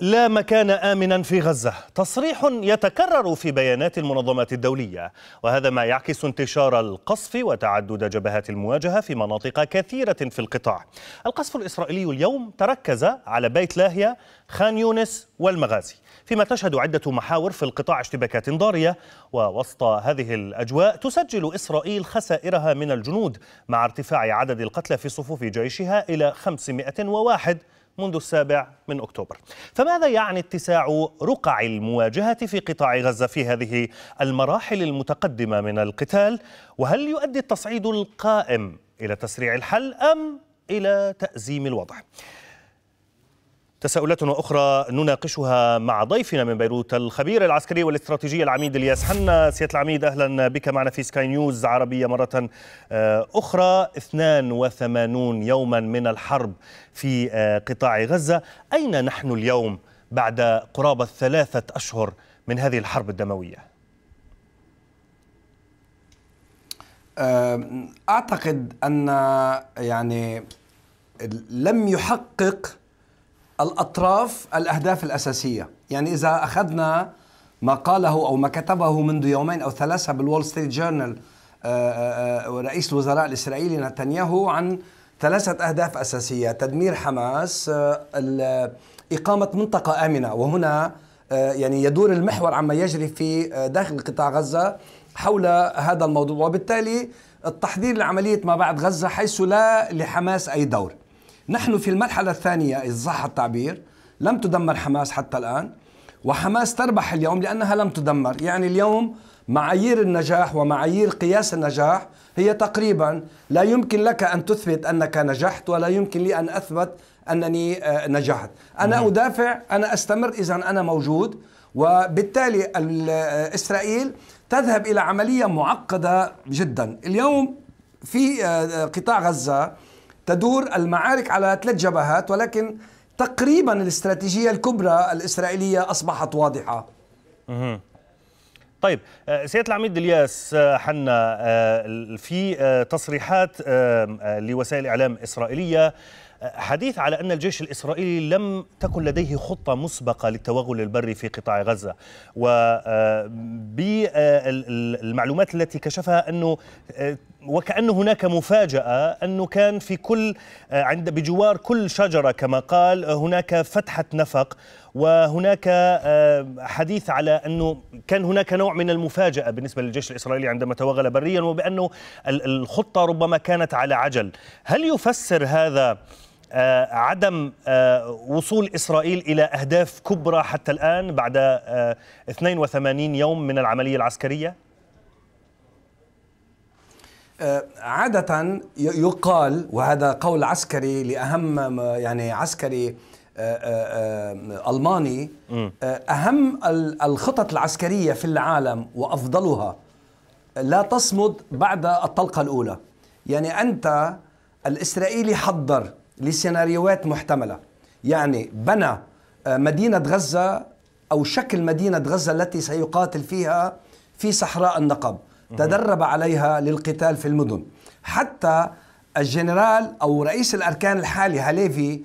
لا مكان آمنا في غزة تصريح يتكرر في بيانات المنظمات الدولية وهذا ما يعكس انتشار القصف وتعدد جبهات المواجهة في مناطق كثيرة في القطاع القصف الإسرائيلي اليوم تركز على بيت لاهيا خان يونس والمغازي فيما تشهد عدة محاور في القطاع اشتباكات ضارية ووسط هذه الأجواء تسجل إسرائيل خسائرها من الجنود مع ارتفاع عدد القتلى في صفوف جيشها إلى 501 منذ السابع من أكتوبر فماذا يعني اتساع رقع المواجهة في قطاع غزة في هذه المراحل المتقدمة من القتال وهل يؤدي التصعيد القائم إلى تسريع الحل أم إلى تأزيم الوضع تساؤلات أخرى نناقشها مع ضيفنا من بيروت الخبير العسكري والاستراتيجي العميد الياس حنا سيادة العميد أهلا بك معنا في سكاي نيوز عربية مرة آه، أخرى 82 يوما من الحرب في آه، قطاع غزة أين نحن اليوم بعد قرابة ثلاثة أشهر من هذه الحرب الدموية؟ آه، اعتقد ان يعني لم يحقق الأطراف الأهداف الأساسية يعني إذا أخذنا ما قاله أو ما كتبه منذ يومين أو ثلاثة بالول ستريت جورنال آه، آه، آه، رئيس الوزراء الإسرائيلي نتنياهو عن ثلاثة أهداف أساسية تدمير حماس إقامة منطقة آمنة وهنا يعني يدور المحور عما يجري في داخل قطاع غزة حول هذا الموضوع وبالتالي التحضير لعملية ما بعد غزة حيث لا لحماس أي دور نحن في المرحلة الثانية إذا صح التعبير لم تدمر حماس حتى الآن وحماس تربح اليوم لأنها لم تدمر يعني اليوم معايير النجاح ومعايير قياس النجاح هي تقريبا لا يمكن لك أن تثبت أنك نجحت ولا يمكن لي أن أثبت أنني آه، نجحت أنا أدافع أنا أستمر إذا أنا موجود وبالتالي آه، إسرائيل تذهب إلى عملية معقدة جدا اليوم في آه، قطاع غزة تدور المعارك على ثلاث جبهات ولكن تقريبا الاستراتيجيه الكبرى الاسرائيليه اصبحت واضحه. طيب آه، سياده العميد الياس آه، حنا آه، في تصريحات لوسائل اعلام اسرائيليه حديث على أن الجيش الإسرائيلي لم تكن لديه خطة مسبقة للتوغل البري في قطاع غزة وبالمعلومات التي كشفها أنه وكأن هناك مفاجأة أنه كان في كل آه، عند بجوار كل شجرة كما قال هناك فتحة نفق وهناك آه، حديث على أنه كان هناك نوع من المفاجأة بالنسبة للجيش الإسرائيلي عندما توغل بريا وبأنه الخطة ربما كانت على عجل هل يفسر هذا آه، عدم وصول إسرائيل إلى أهداف كبرى حتى الآن بعد 82 يوم من العملية العسكرية؟ آه، عادة يقال وهذا قول عسكري لأهم يعني عسكري آه، آه، ألماني أهم الخطط العسكرية في العالم وأفضلها لا تصمد بعد الطلقة الأولى يعني أنت الإسرائيلي حضر لسيناريوهات محتملة يعني بنى مدينة غزة أو شكل مدينة غزة التي سيقاتل فيها في صحراء النقب تدرب عليها للقتال في المدن حتى الجنرال أو رئيس الأركان الحالي هليفي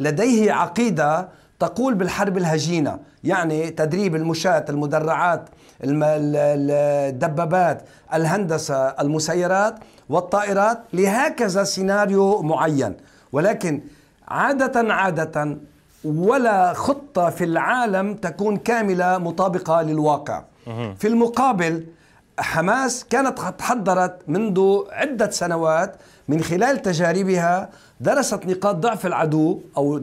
لديه عقيدة تقول بالحرب الهجينة يعني تدريب المشاة المدرعات الدبابات الهندسة المسيرات والطائرات لهكذا سيناريو معين ولكن عادة عادة ولا خطة في العالم تكون كاملة مطابقة للواقع في المقابل حماس كانت قد حضرت منذ عدة سنوات من خلال تجاربها درست نقاط ضعف العدو أو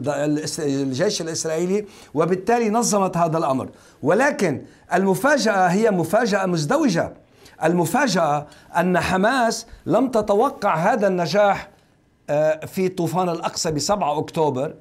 الجيش الإسرائيلي وبالتالي نظمت هذا الأمر ولكن المفاجأة هي مفاجأة مزدوجة المفاجأة أن حماس لم تتوقع هذا النجاح آه، في طوفان الأقصى ب 7 أكتوبر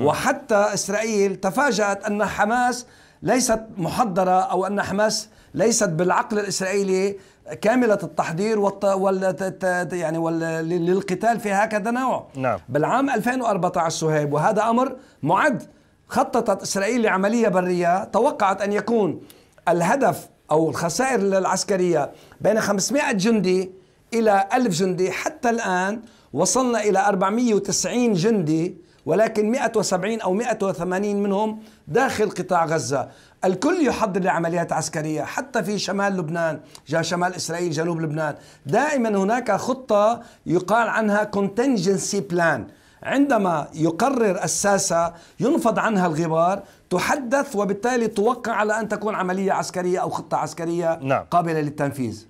وحتى إسرائيل تفاجأت أن حماس ليست محضرة أو أن حماس ليست بالعقل الاسرائيلي كامله التحضير والت... والت... يعني وال... للقتال في هكذا نوع نعم. بالعام 2014 سهيب وهذا امر معد خططت اسرائيل لعمليه بريه توقعت ان يكون الهدف او الخسائر العسكريه بين 500 جندي الى 1000 جندي حتى الان وصلنا الى 490 جندي ولكن 170 أو 180 منهم داخل قطاع غزة الكل يحضر لعمليات عسكرية حتى في شمال لبنان جا شمال إسرائيل جنوب لبنان دائما هناك خطة يقال عنها contingency plan عندما يقرر الساسة ينفض عنها الغبار تحدث وبالتالي توقع على أن تكون عملية عسكرية أو خطة عسكرية نعم. قابلة للتنفيذ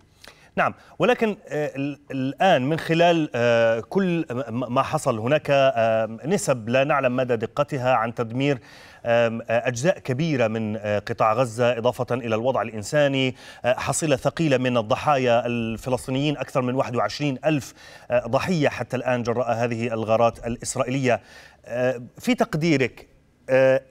نعم ولكن آه، الآن من خلال آه، كل ما حصل هناك آه، نسب لا نعلم مدى دقتها عن تدمير أجزاء كبيرة من قطاع غزة إضافة إلى الوضع الإنساني حصيلة ثقيلة من الضحايا الفلسطينيين أكثر من 21 ألف ضحية حتى الآن جراء هذه الغارات الإسرائيلية في تقديرك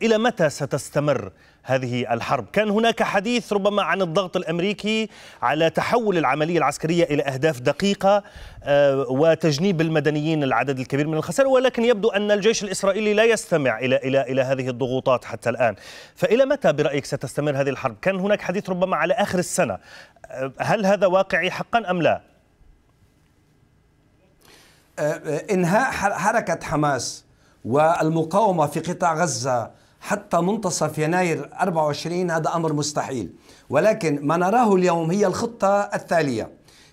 إلى متى ستستمر هذه الحرب كان هناك حديث ربما عن الضغط الأمريكي على تحول العملية العسكرية إلى أهداف دقيقة آه، وتجنيب المدنيين العدد الكبير من الخسائر ولكن يبدو أن الجيش الإسرائيلي لا يستمع إلى إلى إلى هذه الضغوطات حتى الآن فإلى متى برأيك ستستمر هذه الحرب؟ كان هناك حديث ربما على آخر السنة آه، هل هذا واقعي حقا أم لا؟ آه، انهاء حركه حماس والمقاومه في قطاع غزه حتى منتصف يناير 24 هذا أمر مستحيل ولكن ما نراه اليوم هي الخطة التالية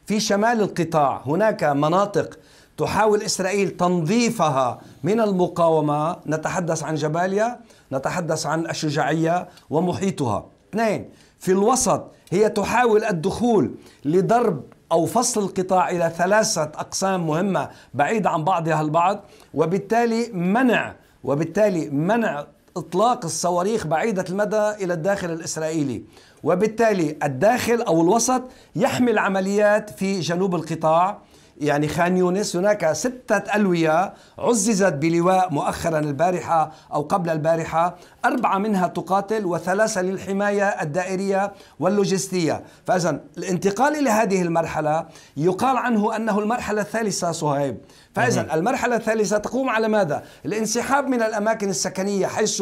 في شمال القطاع هناك مناطق تحاول إسرائيل تنظيفها من المقاومة نتحدث عن جباليا نتحدث عن الشجاعية ومحيطها اثنين في الوسط هي تحاول الدخول لضرب أو فصل القطاع إلى ثلاثة أقسام مهمة بعيدة عن بعضها البعض وبالتالي منع وبالتالي منع إطلاق الصواريخ بعيدة المدى إلى الداخل الإسرائيلي وبالتالي الداخل أو الوسط يحمي العمليات في جنوب القطاع يعني خان يونس هناك ستة ألوية عززت بلواء مؤخرا البارحة أو قبل البارحة أربعة منها تقاتل وثلاثة للحماية الدائرية واللوجستية فإذا الانتقال إلى هذه المرحلة يقال عنه أنه المرحلة الثالثة صهيب فإذا المرحلة الثالثة تقوم على ماذا؟ الانسحاب من الأماكن السكنية حيث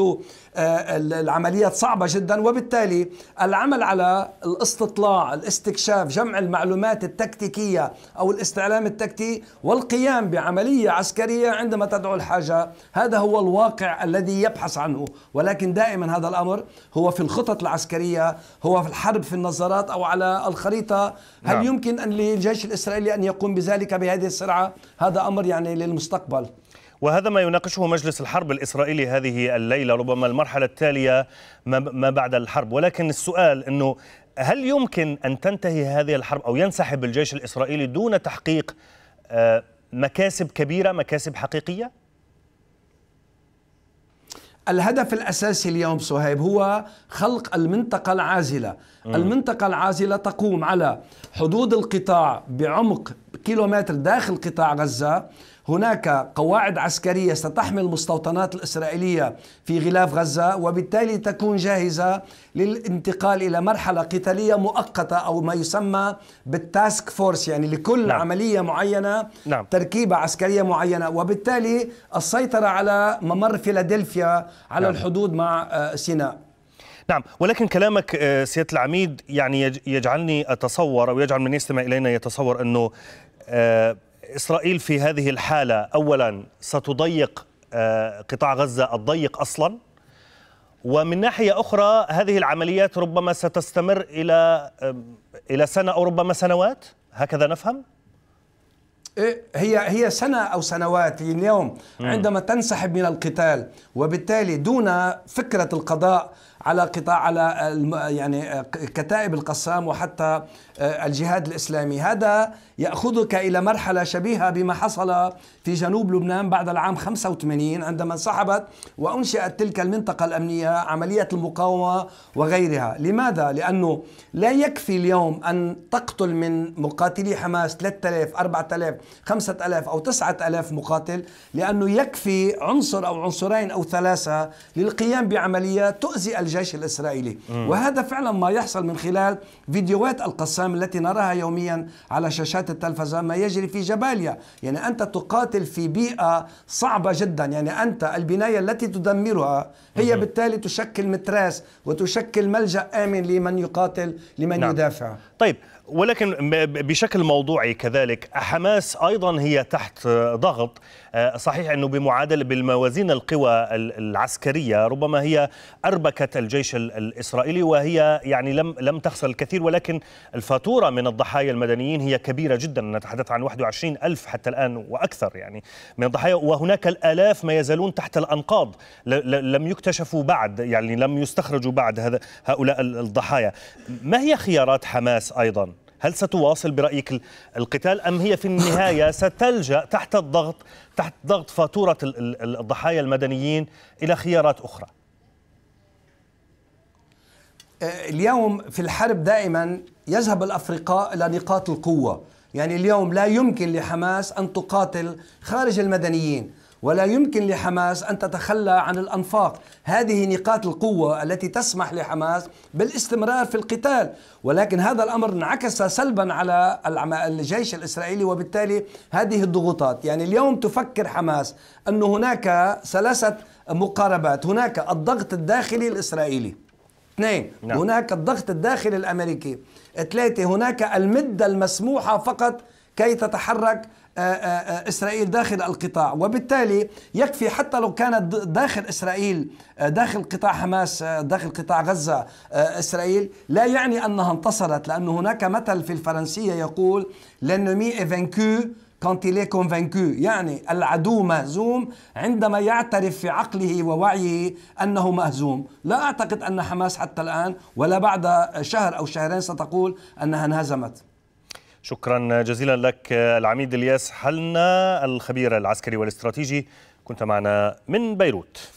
آه، العمليات صعبة جدا وبالتالي العمل على الاستطلاع الاستكشاف جمع المعلومات التكتيكية أو الاستعلام التكتي والقيام بعملية عسكرية عندما تدعو الحاجة هذا هو الواقع الذي يبحث عنه ولكن دائما هذا الأمر هو في الخطط العسكرية هو في الحرب في النظارات أو على الخريطة هل نعم. يمكن أن للجيش الإسرائيلي أن يقوم بذلك بهذه السرعة؟ هذا أمر يعني للمستقبل وهذا ما يناقشه مجلس الحرب الإسرائيلي هذه الليلة ربما المرحلة التالية ما بعد الحرب ولكن السؤال أنه هل يمكن أن تنتهي هذه الحرب أو ينسحب الجيش الإسرائيلي دون تحقيق آه، مكاسب كبيرة مكاسب حقيقية؟ الهدف الأساسي اليوم صهيب هو خلق المنطقة العازلة المنطقة العازلة تقوم على حدود القطاع بعمق كيلومتر داخل قطاع غزة هناك قواعد عسكرية ستحمي المستوطنات الإسرائيلية في غلاف غزة وبالتالي تكون جاهزة للانتقال إلى مرحلة قتالية مؤقتة أو ما يسمى بالتاسك فورس يعني لكل نعم. عملية معينة نعم. تركيبة عسكرية معينة وبالتالي السيطرة على ممر فيلادلفيا على نعم. الحدود مع آه، سيناء نعم ولكن كلامك آه، سياده العميد يعني يجعلني اتصور او يجعل من يستمع الينا يتصور انه آه، إسرائيل في هذه الحالة أولا ستضيق آه، قطاع غزة الضيق أصلا ومن ناحية أخرى هذه العمليات ربما ستستمر إلى إلى سنة أو ربما سنوات هكذا نفهم؟ إيه، هي هي سنه او سنوات يعني اليوم عندما تنسحب من القتال وبالتالي دون فكره القضاء على قطاع على يعني آه، كتائب القسام وحتى آه، الجهاد الاسلامي، هذا ياخذك الى مرحله شبيهه بما حصل في جنوب لبنان بعد العام 85 عندما انسحبت وانشئت تلك المنطقه الامنيه عمليه المقاومه وغيرها، لماذا؟ لانه لا يكفي اليوم ان تقتل من مقاتلي حماس 3000 4000 5000 او 9000 مقاتل لانه يكفي عنصر او عنصرين او ثلاثه للقيام بعمليه تؤذي الج الجيش الإسرائيلي وهذا فعلا ما يحصل من خلال فيديوهات القسام التي نراها يوميا على شاشات التلفزة ما يجري في جباليا يعني أنت تقاتل في بيئة صعبة جدا يعني أنت البناية التي تدمرها هي بالتالي تشكل متراس وتشكل ملجأ آمن لمن يقاتل لمن نعم. يدافع طيب ولكن بشكل موضوعي كذلك حماس ايضا هي تحت ضغط آه، صحيح انه بمعادله بالموازين القوى العسكريه ربما هي اربكت الجيش الاسرائيلي وهي يعني لم لم تخسر الكثير ولكن الفاتوره من الضحايا المدنيين هي كبيره جدا نتحدث عن 21 ألف حتى الان واكثر يعني من الضحايا وهناك الالاف ما يزالون تحت الانقاض لم يكتشفوا بعد يعني لم يستخرجوا بعد هؤلاء الضحايا ما هي خيارات حماس ايضا هل ستواصل برأيك القتال أم هي في النهاية ستلجأ تحت الضغط تحت ضغط فاتورة الضحايا المدنيين إلى خيارات أخرى آه، اليوم في الحرب دائما يذهب الأفرقاء إلى نقاط القوة يعني اليوم لا يمكن لحماس أن تقاتل خارج المدنيين ولا يمكن لحماس ان تتخلى عن الانفاق، هذه نقاط القوه التي تسمح لحماس بالاستمرار في القتال، ولكن هذا الامر انعكس سلبا على الجيش الاسرائيلي وبالتالي هذه الضغوطات، يعني اليوم تفكر حماس ان هناك ثلاثه مقاربات، هناك الضغط الداخلي الاسرائيلي. اثنين نعم. هناك الضغط الداخلي الامريكي ثلاثه هناك المده المسموحه فقط كي تتحرك آه، آه، آه، اسرائيل داخل القطاع وبالتالي يكفي حتى لو كانت داخل اسرائيل داخل قطاع حماس داخل قطاع غزه اسرائيل لا يعني انها انتصرت لان هناك مثل في الفرنسيه يقول لنمي افانكو كونتيلي كونفانكو يعني العدو مهزوم عندما يعترف في عقله ووعيه أنه مهزوم لا أعتقد أن حماس حتى الآن ولا بعد شهر أو شهرين ستقول أنها انهزمت شكرا جزيلا لك العميد الياس حلنا الخبير العسكري والاستراتيجي كنت معنا من بيروت